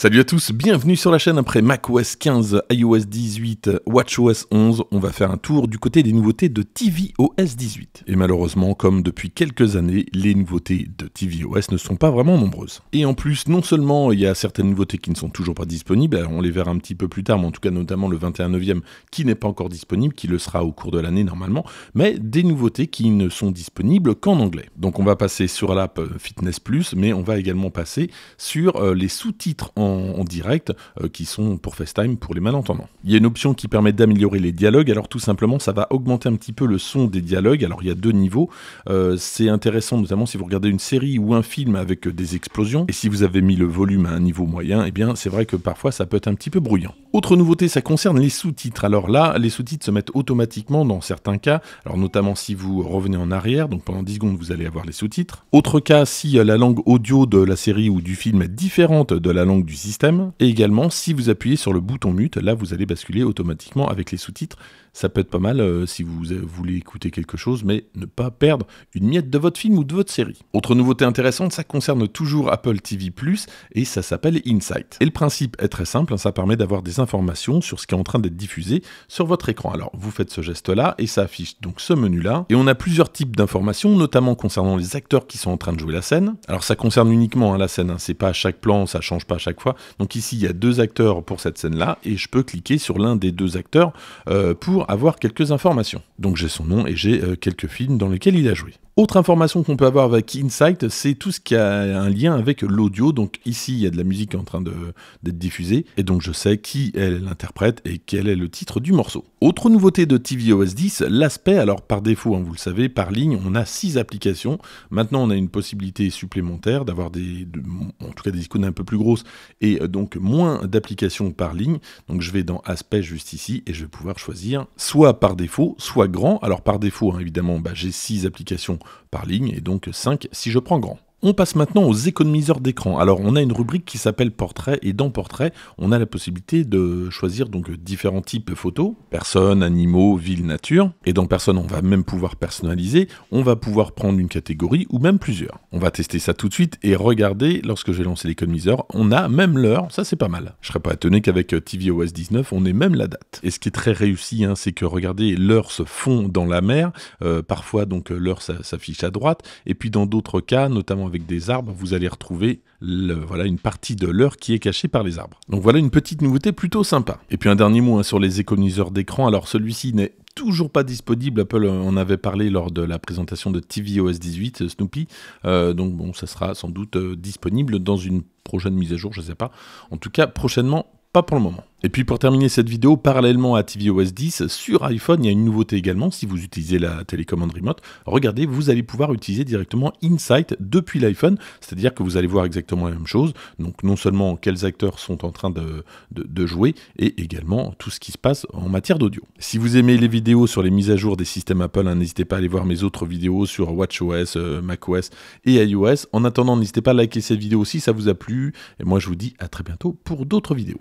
Salut à tous, bienvenue sur la chaîne après macOS 15, iOS 18, WatchOS 11. On va faire un tour du côté des nouveautés de tvOS 18. Et malheureusement, comme depuis quelques années, les nouveautés de tvOS ne sont pas vraiment nombreuses. Et en plus, non seulement il y a certaines nouveautés qui ne sont toujours pas disponibles, on les verra un petit peu plus tard, mais en tout cas notamment le 21 e qui n'est pas encore disponible, qui le sera au cours de l'année normalement, mais des nouveautés qui ne sont disponibles qu'en anglais. Donc on va passer sur l'app euh, Fitness Plus, mais on va également passer sur euh, les sous-titres en en, direct euh, qui sont pour FaceTime pour les malentendants. Il y a une option qui permet d'améliorer les dialogues, alors tout simplement ça va augmenter un petit peu le son des dialogues, alors il y a deux niveaux, euh, c'est intéressant notamment si vous regardez une série ou un film avec des explosions, et si vous avez mis le volume à un niveau moyen, et eh bien c'est vrai que parfois ça peut être un petit peu bruyant. Autre nouveauté, ça concerne les sous-titres, alors là les sous-titres se mettent automatiquement dans certains cas, alors notamment si vous revenez en arrière, donc pendant 10 secondes vous allez avoir les sous-titres. Autre cas, si la langue audio de la série ou du film est différente de la langue du système. Et également, si vous appuyez sur le bouton mute, là vous allez basculer automatiquement avec les sous-titres. Ça peut être pas mal euh, si vous voulez écouter quelque chose, mais ne pas perdre une miette de votre film ou de votre série. Autre nouveauté intéressante, ça concerne toujours Apple TV ⁇ Plus et ça s'appelle Insight. Et le principe est très simple, hein, ça permet d'avoir des informations sur ce qui est en train d'être diffusé sur votre écran. Alors vous faites ce geste-là et ça affiche donc ce menu-là. Et on a plusieurs types d'informations, notamment concernant les acteurs qui sont en train de jouer la scène. Alors ça concerne uniquement hein, la scène, hein, c'est pas à chaque plan, ça change pas à chaque fois donc ici, il y a deux acteurs pour cette scène-là, et je peux cliquer sur l'un des deux acteurs euh, pour avoir quelques informations. Donc j'ai son nom et j'ai euh, quelques films dans lesquels il a joué. Autre information qu'on peut avoir avec Insight, c'est tout ce qui a un lien avec l'audio. Donc ici, il y a de la musique en train d'être diffusée, et donc je sais qui elle l'interprète et quel est le titre du morceau. Autre nouveauté de tvOS 10, l'aspect. Alors par défaut, hein, vous le savez, par ligne, on a six applications. Maintenant, on a une possibilité supplémentaire d'avoir des, en tout cas des icônes un peu plus grosses et euh, donc moins d'applications par ligne. Donc je vais dans aspect juste ici et je vais pouvoir choisir soit par défaut, soit grand. Alors par défaut, hein, évidemment, bah, j'ai six applications par ligne, et donc 5 si je prends grand. On passe maintenant aux économiseurs d'écran. Alors, on a une rubrique qui s'appelle Portrait et dans Portrait, on a la possibilité de choisir donc différents types de photos, personnes, animaux, villes, nature. Et dans Personnes, on va même pouvoir personnaliser. On va pouvoir prendre une catégorie ou même plusieurs. On va tester ça tout de suite et regardez. Lorsque j'ai lancé l'économiseur, on a même l'heure. Ça, c'est pas mal. Je serais pas étonné qu'avec TVOS 19, on ait même la date. Et ce qui est très réussi, hein, c'est que regardez, l'heure se fond dans la mer. Euh, parfois, donc l'heure s'affiche à droite. Et puis dans d'autres cas, notamment avec des arbres, vous allez retrouver voilà, une partie de l'heure qui est cachée par les arbres. Donc voilà une petite nouveauté plutôt sympa. Et puis un dernier mot hein, sur les économiseurs d'écran. Alors celui-ci n'est toujours pas disponible. Apple en avait parlé lors de la présentation de tvOS 18 euh, Snoopy. Euh, donc bon, ça sera sans doute euh, disponible dans une prochaine mise à jour, je ne sais pas. En tout cas, prochainement, pas pour le moment. Et puis pour terminer cette vidéo, parallèlement à tvOS 10, sur iPhone, il y a une nouveauté également. Si vous utilisez la télécommande remote, regardez, vous allez pouvoir utiliser directement Insight depuis l'iPhone, c'est-à-dire que vous allez voir exactement la même chose. Donc non seulement quels acteurs sont en train de, jouer, et également tout ce qui se passe en matière d'audio. Si vous aimez les vidéos sur les mises à jour des systèmes Apple, hein, n'hésitez pas à aller voir mes autres vidéos sur WatchOS, euh, macOS et iOS. En attendant, n'hésitez pas à liker cette vidéo si ça vous a plu. Et moi, je vous dis à très bientôt pour d'autres vidéos.